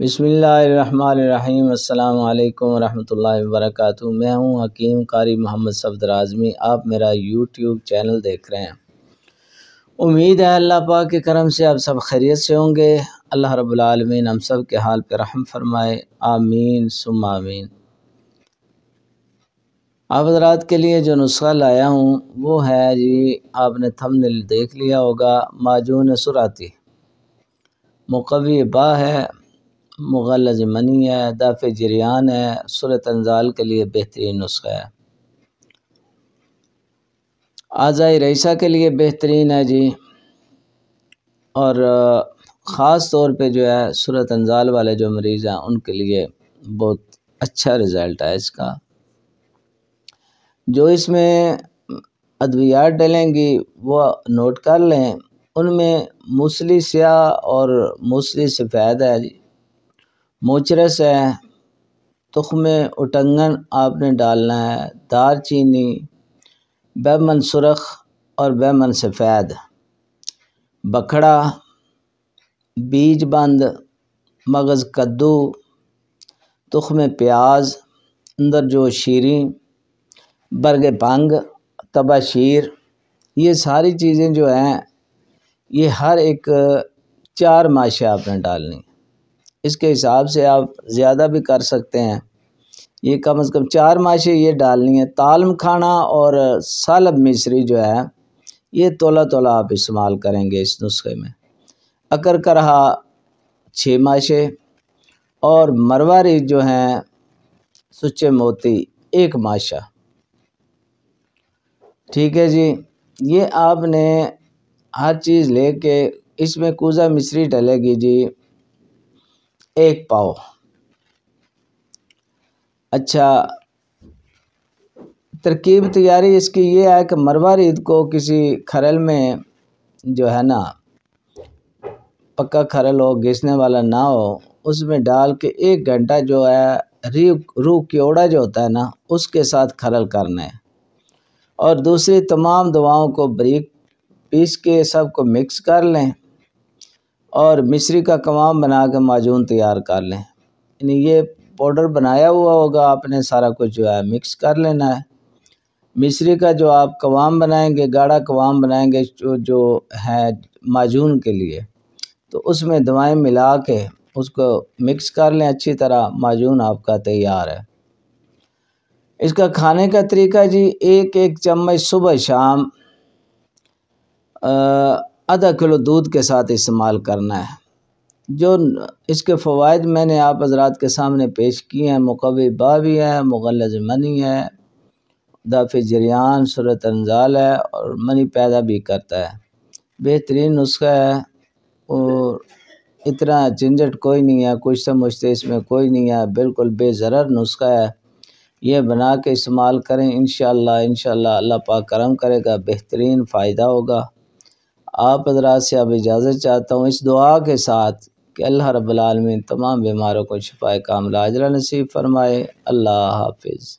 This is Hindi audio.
बसमीम् अल्लाम व वरक मैं हूं हकीम कारी मोहम्मद सफदर आज़मी आप मेरा यूट्यूब चैनल देख रहे हैं उम्मीद है अल्लाह पाक के करम से आप सब खैरियत से होंगे अल्लाह रब्बुल आलमीन हम सब के हाल पर रहम फरमाए आमीन सुम आमीन आप हजरात के लिए जो नुस्खा लाया हूँ वो है जी आपने थंबनेल देख लिया होगा माजून सुराती मुकवी बा है मुग़ल ज़मनी है दफ़ जरियान है सूरत अनजाल के लिए बेहतरीन नुस्खा है आज़ाई रईसा के लिए बेहतरीन है जी और ख़ास तौर पे जो है सूरत अनजाल वाले जो मरीज़ हैं उनके लिए बहुत अच्छा रिज़ल्ट है इसका जो इसमें अद्वियात डलेंगी वो नोट कर लें उनमें मूसली स्याह और मूसली सफ़ेद है जी मोचरस है में उटंगन आपने डालना है दार चीनी बैमन सुरख और बैमन सफ़ेद बखड़ा बीज बंद मगज़ कद्दू में प्याज अंदर जो शीरी बरग पंग तबाशीर ये सारी चीज़ें जो हैं ये हर एक चार माशे आपने डालनी इसके हिसाब से आप ज़्यादा भी कर सकते हैं ये कम से कम चार माशे ये डालनी है तालम खाना और सालब मिश्री जो है ये तोला तोला आप इस्तेमाल करेंगे इस नुस्खे में अकर का रहा छः माशे और मरवारी जो हैं सुचे मोती एक माशा ठीक है जी ये आपने हर चीज़ लेके इसमें कूज़ा मिश्री डलेगी जी एक पाव अच्छा तरकीब तैयारी इसकी ये है कि मरवा ईद को किसी खरल में जो है ना पक्का खरल हो घिसने वाला ना हो उसमें डाल के एक घंटा जो है री रू क्योड़ा जो होता है ना उसके साथ खरल करना है और दूसरी तमाम दवाओं को ब्रिक पीस के सबको मिक्स कर लें और मिश्री का कमाम बना के माजून तैयार कर लें यानी ये पाउडर बनाया हुआ होगा आपने सारा कुछ जो है मिक्स कर लेना है मिश्री का जो आप कवाम बनाएंगे गाढ़ा कवाम बनाएंगे जो जो है माजून के लिए तो उसमें दवाएं मिला के उसको मिक्स कर लें अच्छी तरह माजून आपका तैयार है इसका खाने का तरीका जी एक एक चम्मच सुबह शाम आ, आधा किलो दूध के साथ इस्तेमाल करना है जो इसके फ़वाद मैंने आप हजरात के सामने पेश किए हैं मकवी भी है मुगलज मनी है दाफ़ जरियान सूरत अनजाल है और मनी पैदा भी करता है बेहतरीन नुस्खा है और इतना झंझट कोई नहीं है कुछ समझते इसमें कोई नहीं है बिल्कुल बेज़र नुस्खा है ये बना के इस्तेमाल करें इन शाह इन अल्लाह पाक करम करेगा बेहतरीन फ़ायदा होगा आप हजरात से अब इजाज़त चाहता हूँ इस दुआ के साथ कि अल्लाह रब्बुल आलमीन तमाम बीमारों को शफा कामला अजरा नसीब फरमाए अल्लाह हाफिज़